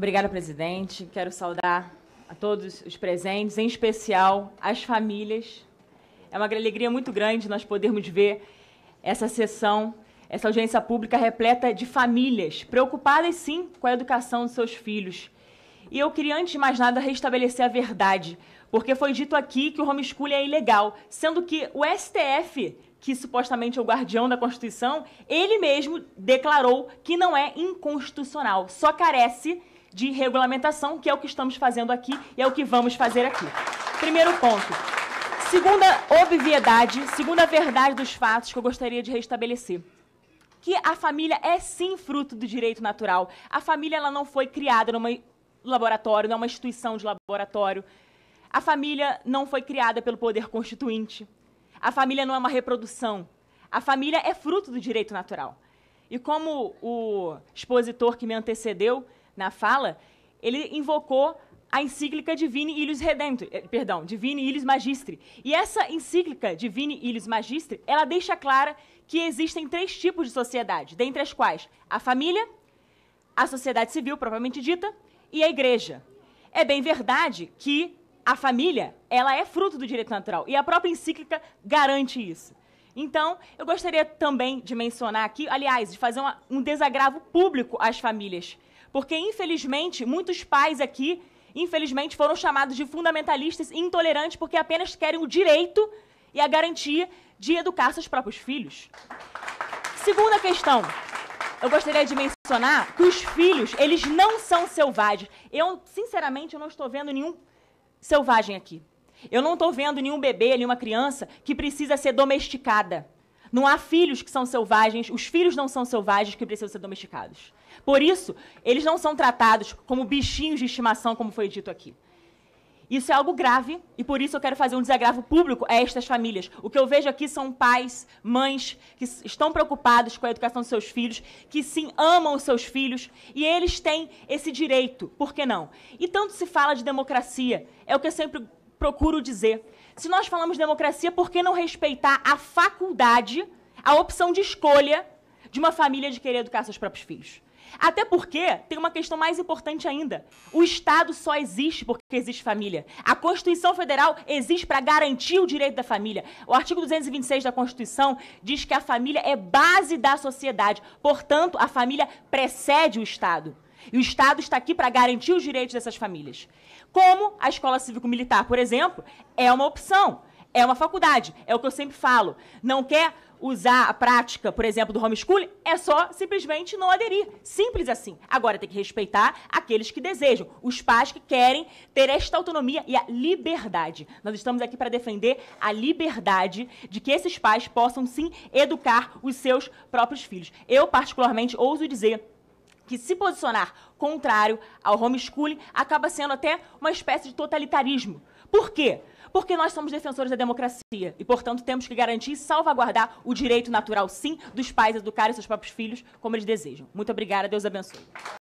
Obrigada, presidente. Quero saudar a todos os presentes, em especial as famílias. É uma alegria muito grande nós podermos ver essa sessão, essa audiência pública repleta de famílias preocupadas, sim, com a educação dos seus filhos. E eu queria, antes de mais nada, restabelecer a verdade, porque foi dito aqui que o homeschooling é ilegal, sendo que o STF, que supostamente é o guardião da Constituição, ele mesmo declarou que não é inconstitucional, só carece de regulamentação, que é o que estamos fazendo aqui e é o que vamos fazer aqui. Primeiro ponto. Segunda obviedade, segunda verdade dos fatos que eu gostaria de restabelecer que a família é sim fruto do direito natural. A família ela não foi criada num laboratório, não é uma instituição de laboratório. A família não foi criada pelo poder constituinte. A família não é uma reprodução. A família é fruto do direito natural. E como o expositor que me antecedeu na fala, ele invocou a encíclica Divini Ilius Redemptor, eh, perdão, Divini Ilius Magistre. E essa encíclica Divini Ilius Magistre, ela deixa clara que existem três tipos de sociedade, dentre as quais a família, a sociedade civil propriamente dita e a igreja. É bem verdade que a família, ela é fruto do direito natural e a própria encíclica garante isso. Então, eu gostaria também de mencionar aqui, aliás, de fazer uma, um desagravo público às famílias porque, infelizmente, muitos pais aqui, infelizmente, foram chamados de fundamentalistas e intolerantes porque apenas querem o direito e a garantia de educar seus próprios filhos. Segunda questão. Eu gostaria de mencionar que os filhos, eles não são selvagens. Eu, sinceramente, eu não estou vendo nenhum selvagem aqui. Eu não estou vendo nenhum bebê, nenhuma criança que precisa ser domesticada. Não há filhos que são selvagens, os filhos não são selvagens que precisam ser domesticados. Por isso, eles não são tratados como bichinhos de estimação, como foi dito aqui. Isso é algo grave e por isso eu quero fazer um desagravo público a estas famílias. O que eu vejo aqui são pais, mães que estão preocupados com a educação dos seus filhos, que sim amam os seus filhos e eles têm esse direito, por que não? E tanto se fala de democracia, é o que eu sempre procuro dizer. Se nós falamos democracia, por que não respeitar a faculdade, a opção de escolha de uma família de querer educar seus próprios filhos? Até porque tem uma questão mais importante ainda. O Estado só existe porque existe família. A Constituição Federal existe para garantir o direito da família. O artigo 226 da Constituição diz que a família é base da sociedade. Portanto, a família precede o Estado. E o Estado está aqui para garantir os direitos dessas famílias. Como a escola cívico-militar, por exemplo, é uma opção, é uma faculdade, é o que eu sempre falo. Não quer usar a prática, por exemplo, do homeschooling, é só simplesmente não aderir. Simples assim. Agora tem que respeitar aqueles que desejam, os pais que querem ter esta autonomia e a liberdade. Nós estamos aqui para defender a liberdade de que esses pais possam sim educar os seus próprios filhos. Eu particularmente ouso dizer que se posicionar contrário ao homeschooling acaba sendo até uma espécie de totalitarismo. Por quê? Porque nós somos defensores da democracia e, portanto, temos que garantir e salvaguardar o direito natural, sim, dos pais a educarem seus próprios filhos como eles desejam. Muito obrigada, Deus abençoe.